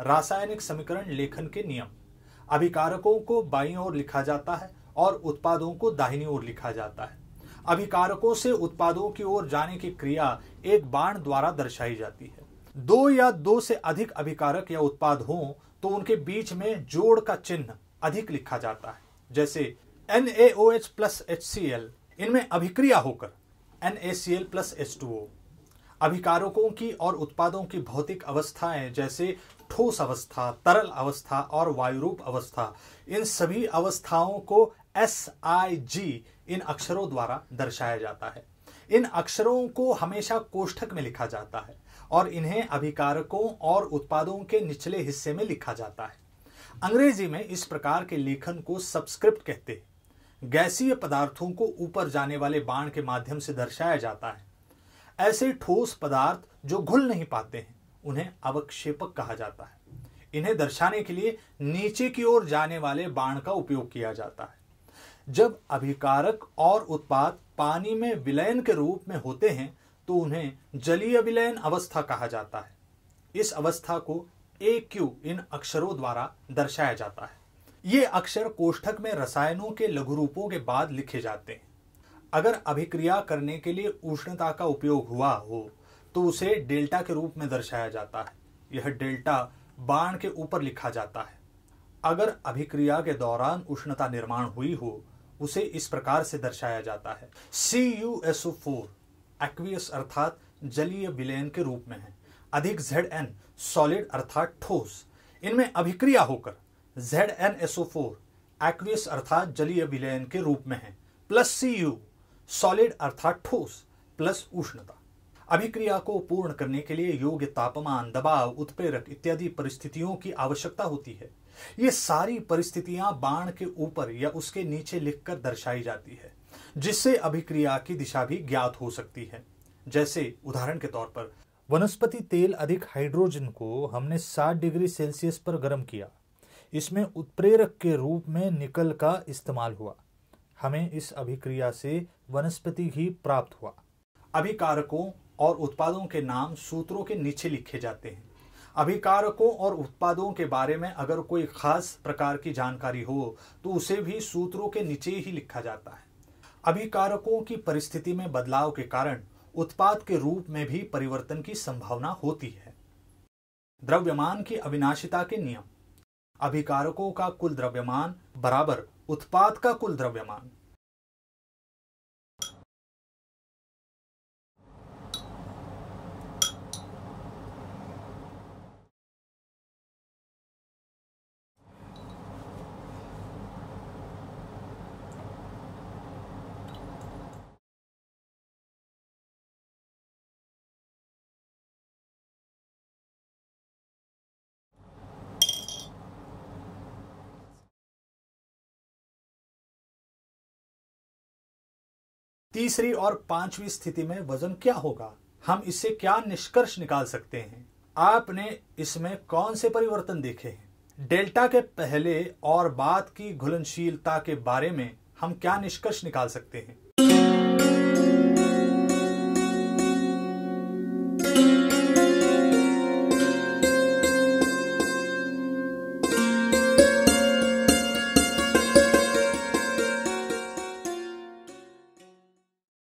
रासायनिक समीकरण लेखन के नियम अभिकारकों को बाईं ओर लिखा जाता है और उत्पादों को दाहिनी ओर लिखा जाता है अभिकारकों से उत्पादों की ओर जाने की क्रिया एक बाण द्वारा दर्शाई जाती है दो या दो से अधिक अभिकारक या उत्पाद हों तो उनके बीच में जोड़ का चिन्ह अधिक लिखा जाता है जैसे N H plus H C L इनमें अभिक्रिया होकर N A C L plus H two O अभिकारकों की और उत्पादों की भौतिक अवस्थाएं जैसे ठोस अवस्था तरल अवस्था और वायुरूप अवस्था इन सभी अवस्थाओं को एस आई जी इन अक्षरों द्वारा दर्शाया जाता है इन अक्षरों को हमेशा कोष्ठक में लिखा जाता है और इन्हें अभिकारकों और उत्पादों के निचले हिस्से में लिखा जाता है अंग्रेजी में इस प्रकार के लेखन को सब्सक्रिप्ट कहते हैं गैसीय पदार्थों को ऊपर जाने वाले बाण के माध्यम से दर्शाया जाता है ऐसे ठोस पदार्थ जो घुल नहीं पाते हैं उन्हें अवक्षेपक कहा जाता है इन्हें दर्शाने के लिए नीचे की ओर जाने वाले बाण का उपयोग किया जाता है जब अभिकारक और उत्पाद पानी में विलयन के रूप में होते हैं तो उन्हें जलीय विलयन अवस्था कहा जाता है इस अवस्था को ए क्यू इन अक्षरों द्वारा दर्शाया जाता है ये अक्षर कोष्ठक में रसायनों के लघु रूपों के बाद लिखे जाते हैं अगर अभिक्रिया करने के लिए उष्णता का उपयोग हुआ हो तो उसे डेल्टा के रूप में दर्शाया जाता है यह डेल्टा बाण के ऊपर लिखा जाता है अगर अभिक्रिया के दौरान उष्णता निर्माण हुई हो उसे इस प्रकार से दर्शाया जाता है C U S O four aqueous अर्थात जलीय विलयन के रूप में है अधिक जेड एन सॉलिड अर्थात ठोस इनमें अभिक्रिया होकर Z N S O four aqueous अर्थात जलीय विलयन के रूप में है प्लस सी यू सॉलिड अर्थात ठोस प्लस उष्णता अभिक्रिया को पूर्ण करने के लिए योग्य तापमान दबाव उत्प्रेरक इत्यादि परिस्थितियों की आवश्यकता होती है ये सारी परिस्थितियां बाण के ऊपर या उसके नीचे लिखकर दर्शाई जाती है जिससे अभिक्रिया की दिशा भी ज्ञात हो सकती है जैसे उदाहरण के तौर पर वनस्पति तेल अधिक हाइड्रोजन को हमने 60 डिग्री सेल्सियस पर गर्म किया इसमें उत्प्रेरक के रूप में निकल का इस्तेमाल हुआ हमें इस अभिक्रिया से वनस्पति ही प्राप्त हुआ अभिकारकों और उत्पादों के नाम सूत्रों के नीचे लिखे जाते हैं अभिकारकों और उत्पादों के बारे में अगर कोई खास प्रकार की जानकारी हो तो उसे भी सूत्रों के नीचे ही लिखा जाता है अभिकारकों की परिस्थिति में बदलाव के कारण उत्पाद के रूप में भी परिवर्तन की संभावना होती है द्रव्यमान की अविनाशिता के नियम अभिकारकों का कुल द्रव्यमान बराबर उत्पाद का कुल द्रव्यमान तीसरी और पांचवी स्थिति में वजन क्या होगा हम इससे क्या निष्कर्ष निकाल सकते हैं आपने इसमें कौन से परिवर्तन देखे हैं डेल्टा के पहले और बाद की घुलनशीलता के बारे में हम क्या निष्कर्ष निकाल सकते हैं